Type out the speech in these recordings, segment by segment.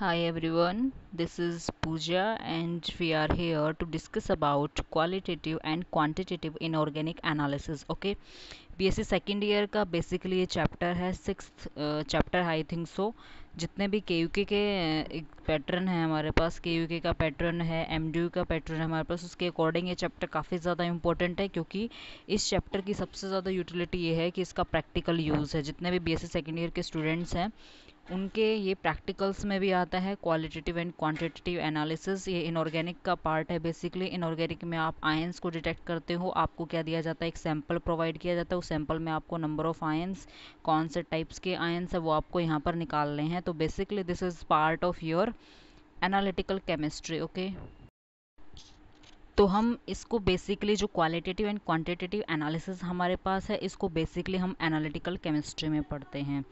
Hi everyone, this is Pooja and we are here to discuss about qualitative and quantitative inorganic analysis. Okay, BSc second year का basically ये chapter है six chapter I think so जितने भी के you के एक pattern है हमारे पास के यू के का पैटर्न है एम डी यू का पैटर्न है हमारे पास उसके अकॉर्डिंग ये चैप्टर काफ़ी ज़्यादा इंपॉर्टेंट है क्योंकि इस चैप्टर की सबसे ज़्यादा यूटिलिटी ये है कि इसका प्रैक्टिकल यूज़ है जितने भी बीएससी सेकंड ईयर के स्टूडेंट्स हैं उनके ये प्रैक्टिकल्स में भी आता है क्वालिटेटिव एंड क्वांटिटेटिव एनालिसिस ये इनऑर्गेनिक का पार्ट है बेसिकली इनऑर्गेनिक में आप आयंस को डिटेक्ट करते हो आपको क्या दिया जाता है एक सैम्पल प्रोवाइड किया जाता है उस सैंपल में आपको नंबर ऑफ आयंस कौन से टाइप्स के आयंस है वो आपको यहाँ पर निकालने हैं तो basically this is part of your analytical chemistry okay तो हम इसको बेसिकली जो क्वालिटेटिव एंड क्वांटिटेटिव एनालिसिस हमारे पास है इसको बेसिकली हम एनालिटिकल केमिस्ट्री में पढ़ते हैं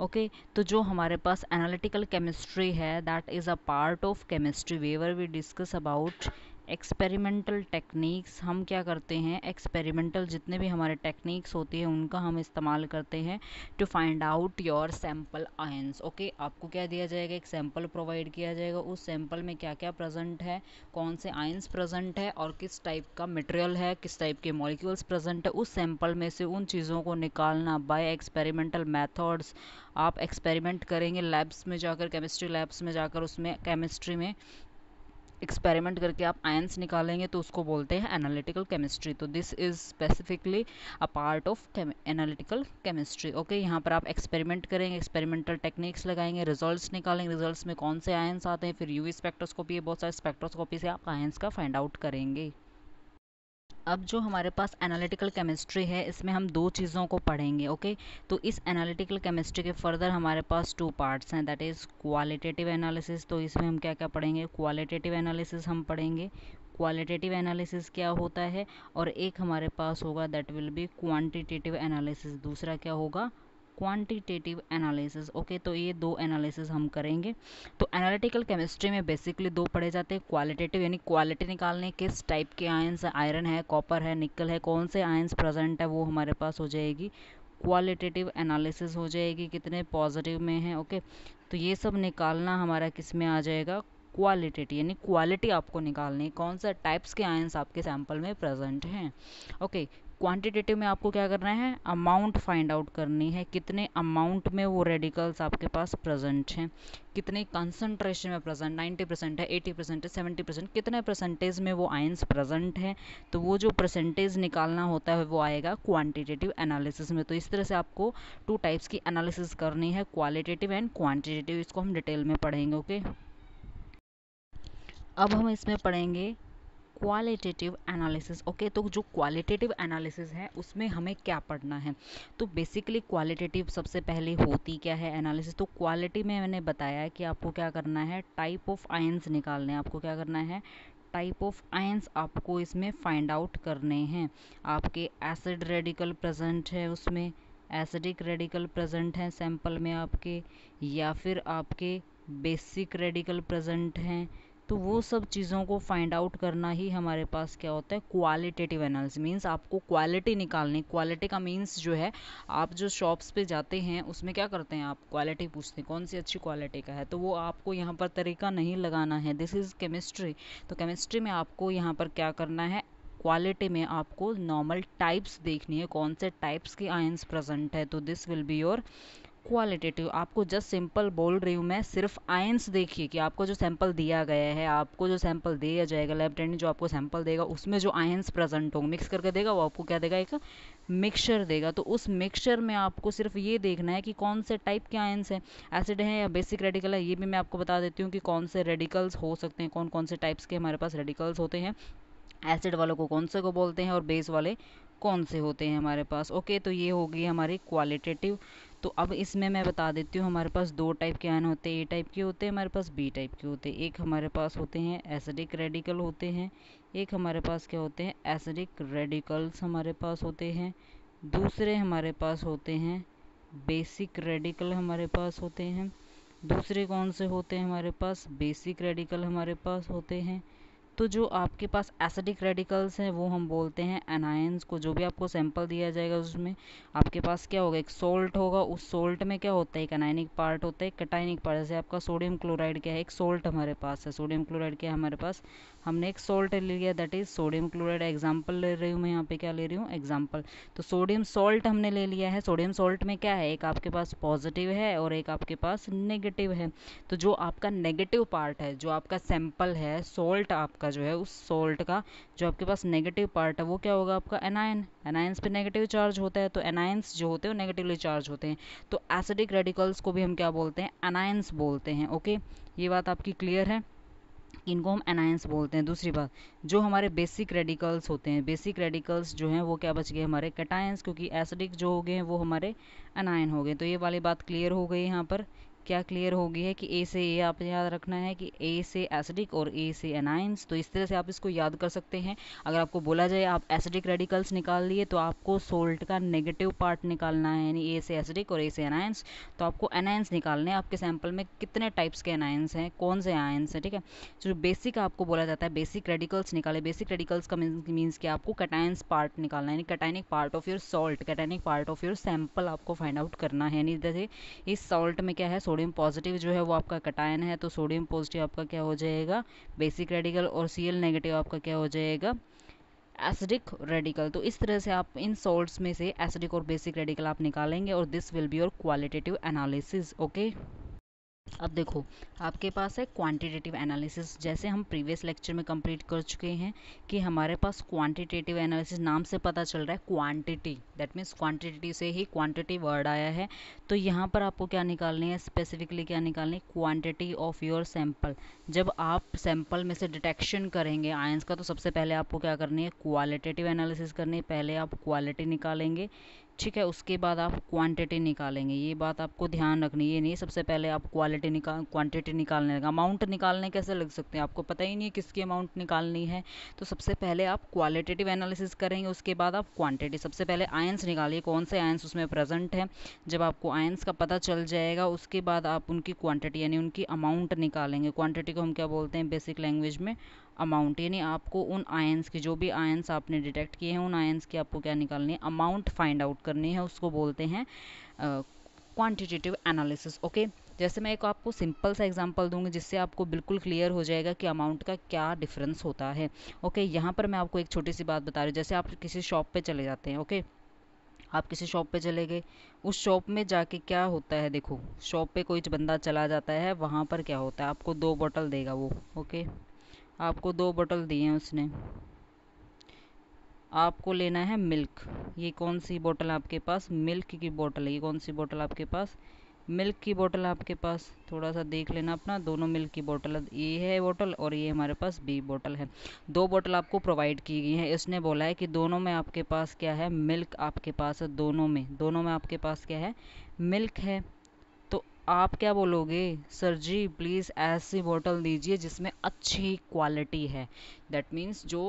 ओके okay? तो जो हमारे पास एनालिटिकल केमिस्ट्री है that is a part of chemistry wherever we discuss about experimental techniques हम क्या करते हैं एक्सपेरिमेंटल जितने भी हमारे टेक्निक्स होती हैं उनका हम इस्तेमाल करते हैं to find out your sample ions okay आपको क्या दिया जाएगा एक सैम्पल प्रोवाइड किया जाएगा उस सैम्पल में क्या क्या प्रेजेंट है कौन से आयंस प्रेजेंट है और किस टाइप का मटेरियल है किस टाइप के मॉलिक्यूल्स प्रेजेंट है उस सैम्पल में से उन चीज़ों को निकालना बाय एक्सपेरिमेंटल मैथड्स आप एक्सपेरिमेंट करेंगे लैब्स में जाकर केमिस्ट्री लैब्स में जाकर उसमें केमिस्ट्री में एक्सपेरिमेंट करके आप आयंस निकालेंगे तो उसको बोलते हैं एनालिटिकल केमिस्ट्री तो this is specifically a part of analytical chemistry okay यहाँ पर आप एक्सपेरिमेंट करेंगे एक्सपेरिमेंटल टेक्निक्स लगाएंगे रिजल्ट्स निकालेंगे रिजल्ट्स में कौन से आयंस आते हैं फिर यूवी स्पेक्ट्रोस्कोपी है बहुत सारे स्पेक्ट्रोस्कोपी से आप आयंस का फाइंड आउट करेंगे अब जो हमारे पास एनालिटिकल केमिस्ट्री है इसमें हम दो चीज़ों को पढ़ेंगे ओके तो इस एनालिटिकल केमिस्ट्री के फर्दर हमारे पास टू पार्ट्स हैं दैट इज़ क्वालिटेटिव एनालिसिस तो इसमें हम क्या क्या पढ़ेंगे क्वालिटेटिव एनालिसिस हम पढ़ेंगे क्वालिटेटिव एनालिसिस क्या होता है और एक हमारे पास होगा that will be quantitative analysis दूसरा क्या होगा क्वांटिटेटिव एनालिसिस ओके तो ये दो एनालिसिस हम करेंगे तो एनालिटिकल केमिस्ट्री में बेसिकली दो पढ़े जाते हैं क्वालिटेटिव यानी क्वालिटी निकालने किस टाइप के आयंस आयरन है कॉपर है निकल है कौन से आयंस प्रेजेंट है वो हमारे पास हो जाएगी क्वालिटेटिव एनालिसिस हो जाएगी कितने पॉजिटिव में है ओके तो ये सब निकालना हमारा किस में आ जाएगा क्वालिटेटिव यानी क्वालिटी आपको निकालनी कौन सा टाइप्स के आयंस आपके सैंपल में प्रेजेंट हैं ओके क्वांटिटेटिव में आपको क्या करना है अमाउंट फाइंड आउट करनी है कितने अमाउंट में वो रेडिकल्स आपके पास प्रेजेंट हैं कितने कंसनट्रेशन में प्रेजेंट 90 परसेंट है 80 परसेंट है 70 परसेंट कितने परसेंटेज में वो आयंस प्रेजेंट हैं तो वो जो परसेंटेज निकालना होता है वो आएगा क्वांटिटेटिव एनालिसिस में तो इस तरह से आपको टू टाइप्स की एनालिसिस करनी है क्वालिटेटिव एंड क्वान्टिटेटिव इसको हम डिटेल में पढ़ेंगे ओके अब हम इसमें पढ़ेंगे क्वालिटेटिव एनालिसिस ओके तो जो क्वालिटेटिव एनालिसिस है उसमें हमें क्या पढ़ना है तो बेसिकली क्वालिटेटिव सबसे पहले होती क्या है एनालिसिस तो क्वालिटी में मैंने बताया है कि आपको क्या करना है टाइप ऑफ आयंस निकालने आपको क्या करना है टाइप ऑफ आयंस आपको इसमें फाइंड आउट करने हैं आपके एसिड रेडिकल प्रजेंट है उसमें एसिडिक रेडिकल प्रजेंट हैं सैम्पल में आपके या फिर आपके बेसिक रेडिकल प्रजेंट हैं तो वो सब चीज़ों को फाइंड आउट करना ही हमारे पास क्या होता है क्वालिटेटिव एनालिस मीन्स आपको क्वालिटी निकालनी क्वालिटी का मीन्स जो है आप जो शॉप्स पे जाते हैं उसमें क्या करते हैं आप क्वालिटी पूछते हैं कौन सी अच्छी क्वालिटी का है तो वो आपको यहाँ पर तरीका नहीं लगाना है दिस इज़ केमिस्ट्री तो केमिस्ट्री में आपको यहाँ पर क्या करना है क्वालिटी में आपको नॉर्मल टाइप्स देखनी है कौन से टाइप्स के आयंस प्रेजेंट है तो this will be your qualitative आपको जस्ट सिंपल बोल रही हूँ मैं सिर्फ आयंस देखिए कि आपको जो सैंपल दिया गया है आपको जो सैंपल दिया जाएगा लैब टेक्निक जो आपको सैंपल देगा उसमें जो आयंस प्रेजेंट होंगे मिक्स करके देगा वो आपको क्या देगा एक मिक्सचर देगा तो उस मिक्सचर में आपको सिर्फ ये देखना है कि कौन से टाइप के आयंस हैं एसिड हैं या बेसिक रेडिकल है ये भी मैं आपको बता देती हूँ कि कौन से रेडिकल्स हो सकते हैं कौन कौन से टाइप्स के हमारे पास रेडिकल्स होते हैं एसिड वालों को कौन से को बोलते हैं और बेस वाले कौन से होते हैं हमारे पास ओके तो ये हो गई हमारी क्वालिटेटिव तो अब इसमें मैं बता देती हूँ हमारे पास दो टाइप के आयन होते हैं ए टाइप के होते हैं हमारे पास बी टाइप के होते हैं एक हमारे पास होते हैं एसिडिक रेडिकल होते हैं एक हमारे पास क्या होते हैं एसिडिक रेडिकल्स हमारे पास होते हैं दूसरे हमारे पास होते हैं बेसिक रेडिकल हमारे पास होते हैं दूसरे कौन से होते हैं हमारे पास बेसिक रेडिकल हमारे पास होते हैं तो जो आपके पास एसिडिक रेडिकल्स हैं वो हम बोलते हैं एनायंस को जो भी आपको सैंपल दिया जाएगा उसमें आपके पास क्या होगा एक सोल्ट होगा उस सोल्ट में क्या होता है एक अनायनिक पार्ट होता है एक पार्ट जैसे आपका सोडियम क्लोराइड क्या है एक सोल्ट हमारे पास है सोडियम क्लोराइड क्या है हमारे पास हमने एक सोल्ट ले लिया that is sodium chloride example ले रही हूँ मैं यहाँ पे क्या ले रही हूँ एग्जाम्पल तो सोडियम सोल्ट हमने ले लिया है सोडियम सोल्ट में क्या है एक आपके पास पॉजिटिव है और एक आपके पास नेगेटिव है तो जो आपका नेगेटिव पार्ट है जो आपका सैंपल है सोल्ट आपका आपका जो है उस सॉल्ट का जो आपके पास नेगेटिव पार्ट है वो क्या होगा आपका एनायन एनायंस पे नेगेटिव चार्ज होता है तो एनायंस जो होते हैं वो नेगेटिवली चार्ज होते हैं तो एसिडिक रेडिकल्स को भी हम क्या बोलते हैं एनायंस बोलते हैं ओके ये बात आपकी क्लियर है इनको हम एनायंस बोलते हैं दूसरी बात जो हमारे बेसिक रेडिकल्स होते हैं बेसिक रेडिकल्स जो हैं वो क्या बच गए हमारे कैटायंस क्योंकि एसिडिक जो हो गए हैं वो हमारे अनायन हो गए तो ये वाली बात क्लियर हो गई यहाँ पर क्या क्लियर हो गई है कि ए से ए आप याद रखना है कि ए से एसिडिक और ए से एनाइंस तो इस तरह से आप इसको याद कर सकते हैं अगर आपको बोला जाए आप एसिडिक रेडिकल्स निकाल लिए तो आपको सोल्ट का नेगेटिव पार्ट निकालना है यानी ए से एसिडिक और ए से एनाइंस तो आपको एनाइंस निकालने हैं आपके सैम्पल में कितने टाइप्स के एनाइंस हैं कौन से आयंस हैं ठीक है जो बेसिक आपको बोला जाता है बेसिक रेडिकल्स निकाले बेसिक रेडिकल्स का मीन्स कि आपको कटाइंस पार्ट निकालना है यानी cationic part of your salt cationic part of your sample आपको फाइंड आउट करना है यानी जैसे इस सॉल्ट में क्या है सोल्ट सोडियम पॉजिटिव जो है वो आपका कटायन है तो सोडियम पॉजिटिव आपका क्या हो जाएगा बेसिक रेडिकल और सी नेगेटिव आपका क्या हो जाएगा एसिडिक रेडिकल तो इस तरह से आप इन सॉल्ट्स में से एसिडिक और बेसिक रेडिकल आप निकालेंगे और this will be your qualitative analysis okay अब देखो आपके पास है क्वांटिटेटिव एनालिसिस जैसे हम प्रीवियस लेक्चर में कंप्लीट कर चुके हैं कि हमारे पास क्वांटिटेटिव एनालिसिस नाम से पता चल रहा है क्वांटिटी दैट मीन्स क्वांटिटी से ही क्वांटिटी वर्ड आया है तो यहाँ पर आपको क्या निकालनी है स्पेसिफिकली क्या निकालनी है क्वान्टिटी ऑफ योर सैम्पल जब आप सैम्पल में से डिटेक्शन करेंगे आयंस का तो सबसे पहले आपको क्या करनी है क्वालिटेटिव एनालिसिस करनी है पहले आप क्वालिटी निकालेंगे ठीक है उसके बाद आप क्वांटिटी निकालेंगे ये बात आपको ध्यान रखनी है नहीं सबसे पहले आप क्वालिटी निकाल क्वांटिटी निकालने लगे अमाउंट निकालने कैसे लग सकते हैं आपको पता ही नहीं है किसकी अमाउंट निकालनी है तो सबसे पहले आप क्वालिटेटिव एनालिसिस करेंगे उसके बाद आप क्वांटिटी सबसे पहले आयंस निकालिए कौन से आयंस उसमें प्रेजेंट हैं जब आपको आयंस का पता चल जाएगा उसके बाद आप उनकी क्वांटिटी यानी उनकी अमाउंट निकालेंगे क्वांटिटी को हम क्या बोलते हैं बेसिक लैंग्वेज में अमाउंट यानी आपको उन आयंस के जो भी आयन्स आपने डिटेक्ट किए हैं उन आयन्स की आपको क्या निकालनी है अमाउंट फाइंड आउट करनी है उसको बोलते हैं क्वांटिटेटिव एनालिसिस ओके जैसे मैं एक आपको सिंपल सा एग्जांपल दूंगी जिससे आपको बिल्कुल क्लियर हो जाएगा कि अमाउंट का क्या डिफरेंस होता है ओके यहाँ पर मैं आपको एक छोटी सी बात बता रही हूँ जैसे आप किसी शॉप पर चले जाते हैं ओके आप किसी शॉप पे चले गए उस शॉप में जाके क्या होता है देखो शॉप पे कोई बंदा चला जाता है वहाँ पर क्या होता है आपको दो बॉटल देगा वो ओके आपको दो बोतल दिए हैं उसने आपको लेना है मिल्क ये कौन सी बोतल आपके पास मिल्क की बोतल है ये कौन सी बोतल आपके पास मिल्क की बोतल आपके पास थोड़ा सा देख लेना अपना दोनों मिल्क की बोतल ये है बोतल और ये हमारे पास बी बोतल है दो बोतल आपको प्रोवाइड की गई है इसने बोला है कि दोनों में आपके पास क्या है मिल्क आपके पास है दोनों में दोनों में आपके पास क्या है मिल्क है आप क्या बोलोगे सर जी प्लीज़ ऐसी बोतल दीजिए जिसमें अच्छी क्वालिटी है दैट मीन्स जो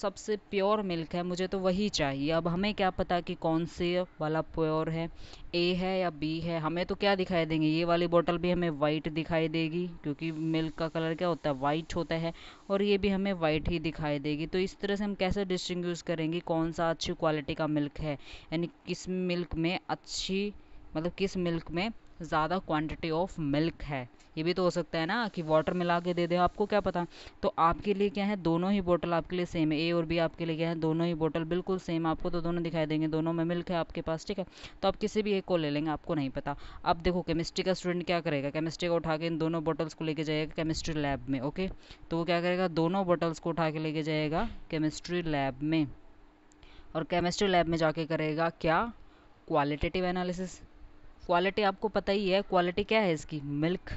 सबसे प्योर मिल्क है मुझे तो वही चाहिए अब हमें क्या पता कि कौन से वाला प्योर है ए है या बी है हमें तो क्या दिखाई देंगे ये वाली बोतल भी हमें वाइट दिखाई देगी क्योंकि मिल्क का कलर क्या होता है वाइट होता है और ये भी हमें वाइट ही दिखाई देगी तो इस तरह से हम कैसे डिस्टिंग करेंगे कौन सा अच्छी क्वालिटी का मिल्क है यानी किस मिल्क में अच्छी मतलब किस मिल्क में ज़्यादा क्वांटिटी ऑफ मिल्क है ये भी तो हो सकता है ना कि वाटर मिला के दे दें आपको क्या पता तो आपके लिए क्या है दोनों ही बोटल आपके लिए सेम है ए और बी आपके लिए क्या है दोनों ही बोटल बिल्कुल सेम आपको तो दोनों दिखाई देंगे दोनों में मिल्क है आपके पास ठीक है तो आप किसी भी एक को ले लेंगे आपको नहीं पता अब देखो केमिस्ट्री का स्टूडेंट क्या करेगा केमिस्ट्री को उठा के इन दोनों बोटल्स को लेके जाएगा केमिस्ट्री लैब में ओके तो वो क्या करेगा दोनों बोटल्स को उठा के लेके जाएगा केमिस्ट्री लैब में और केमिस्ट्री लैब में जाके करेगा क्या क्वालिटेटिव एनालिसिस क्वालिटी आपको पता ही है क्वालिटी क्या है इसकी मिल्क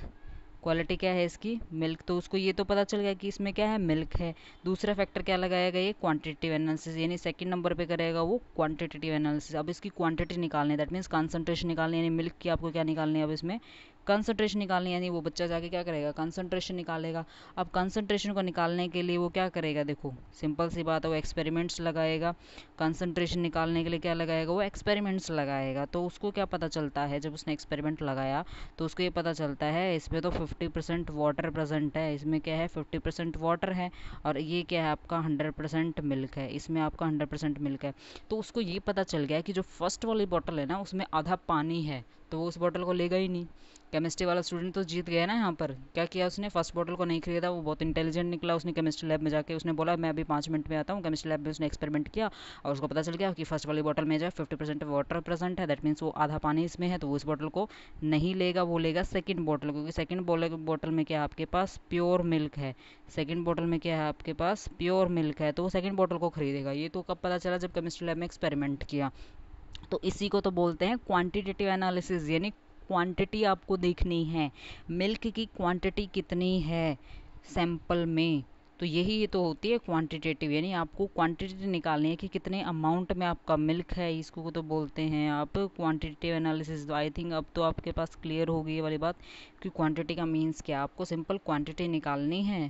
क्वालिटी क्या है इसकी मिल्क तो उसको ये तो पता चल गया कि इसमें क्या है मिल्क है दूसरा फैक्टर क्या लगाएगा ये क्वांटिटेटिव एनालिसिस यानी सेकंड नंबर पे करेगा वो क्वांटिटेटिव एनालिसिस अब इसकी क्वांटिटी निकालनी है दैट मीन्स कॉन्सेंट्रेशन निकालनी यानी मिल्क की आपको क्या निकालनी है अब इसमें कंसंट्रेशन निकालनी यानी वो बच्चा जाके क्या करेगा कंसंट्रेशन निकालेगा अब कंसंट्रेशन को निकालने के लिए वो क्या करेगा देखो सिंपल सी बात है वो एक्सपेरिमेंट्स लगाएगा कंसंट्रेशन निकालने के लिए क्या लगाएगा वो एक्सपेरिमेंट्स लगाएगा तो उसको क्या पता चलता है जब उसने एक्सपेरिमेंट लगाया तो उसको ये पता चलता है इसमें तो फिफ्टी परसेंट वाटर प्रजेंट है इसमें क्या है फिफ्टी परसेंट वाटर है और ये क्या है आपका हंड्रेड परसेंट मिल्क है इसमें आपका हंड्रेड परसेंट मिल्क है तो उसको ये पता चल गया कि जो फर्स्ट वाली बॉटल है ना उसमें आधा पानी है तो वो उस बॉटल को लेगा ही नहीं केमिस्ट्री वाला स्टूडेंट तो जीत गया ना यहाँ पर क्या किया उसने फर्स्ट बॉटल को नहीं खरीदा वो बहुत इंटेलिजेंट निकला उसने केमिस्ट्री लैब में जाके उसने बोला मैं अभी पाँच मिनट में आता हूँ केमिस्ट्री लैब में उसने एक्सपेरिमेंट किया और उसको पता चल गया कि फर्स्ट वाली बॉटल में जो है फिफ्टी परसेंट वाटर प्रेजेंट है दैट मीन्स वो आधा पानी इसमें है तो उस बॉटल को नहीं लेगा वो लेगा सेकेंड बॉटल क्योंकि सेकेंड बॉटल में क्या है आपके पास प्योर मिल्क है सेकेंड बॉटल में क्या है आपके पास प्योर मिल्क है तो वो सेकेंड बॉटल को खरीदेगा ये तो कब पता चला जब केमिस्ट्री लैब में एक्सपेरिमेंट किया तो इसी को तो बोलते हैं क्वांटिटेटिव एनालिसिस यानी क्वांटिटी आपको देखनी है मिल्क की क्वांटिटी कितनी है सैंपल में तो यही तो होती है क्वांटिटेटिव यानी आपको क्वांटिटी निकालनी है कि कितने अमाउंट में आपका मिल्क है इसको तो बोलते हैं आप क्वांटिटेटिव एनालिसिस आई थिंक अब तो आपके पास क्लियर होगी ये वाली बात कि क्वांटिटी का मीन्स क्या आपको सिंपल क्वांटिटी निकालनी है